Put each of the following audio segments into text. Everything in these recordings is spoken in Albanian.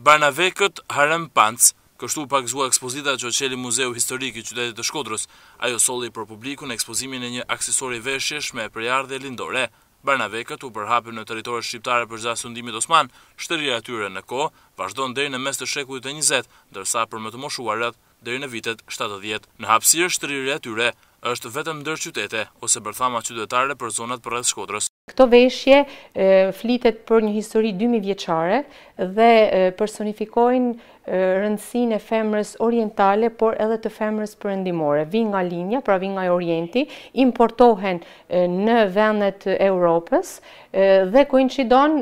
Barnavekët Harem Pants, kështu pak zua ekspozita që qeli Muzeu Historik i Qytetit të Shkodrës, ajo soli për publiku në ekspozimin e një aksesori veshjesh me dhe lindore. Barnavekët u përhapin në teritore shqiptare për gjithë sundimit Osman, shtërirë atyre në ko, vazhdojnë dhejnë në mes të shekullit e njëzet, dërsa për më të moshuarët dhejnë në vitet 70. Në hapsirë shtërirë atyre është vetëm dërë qytete ose bërthama qytetare për zonat për Shkodrës. Këto veshje flitet për një histori 2000 vjeqare dhe personifikojnë rëndësin e femrës orientale, por edhe të femrës përëndimore. Vi nga linja, pra vi nga orienti, importohen në vendet e Europës dhe koincidon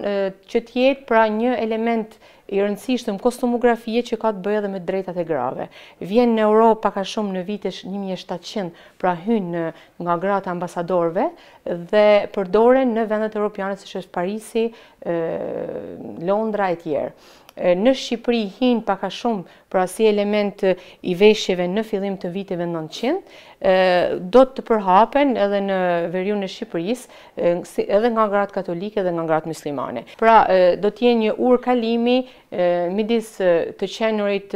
që tjetë pra një element i rëndësishtëm kostumografie që ka të bëjë edhe me drejtat e grave. Vjen në Europa ka shumë në vitesht 1700, pra hynë nga gratë ambasadorve dhe përdore në vendet europiane, që është Parisi, Londra e tjerë në Shqipëri hin pak a shumë pra si element i veshjeve në fillim të viteve 900, do të përhapen edhe në veriun e Shqipërisë, edhe nga gratë katolike dhe nga gratë muslimane. Pra do të jenë një ur kalimi midis të qenurit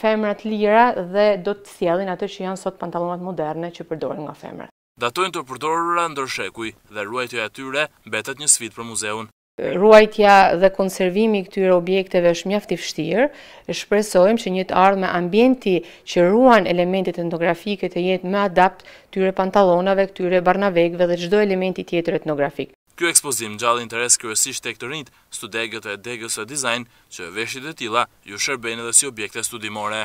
femrat lira dhe do të thielin ato që janë sot pantallonat moderne që përdorin nga femrat. Datojnë të përdorura ndër shekuj dhe ruajtja e tyre betet një sfidë për muzeun ruajtja dhe konservimi këtyre objekteve është mjafti fështirë, është presojmë që një të ardhë me ambienti që ruan elementit etnografike të jetë më adapt këtyre pantalonave, këtyre barnavegve dhe gjdo elementi tjetër etnografik. Kjo ekspozim gjallë interes kërësisht e këtë rinjtë, studegët e degës e dizajnë që veshjit e tila ju shërbenë dhe si objekte studimore.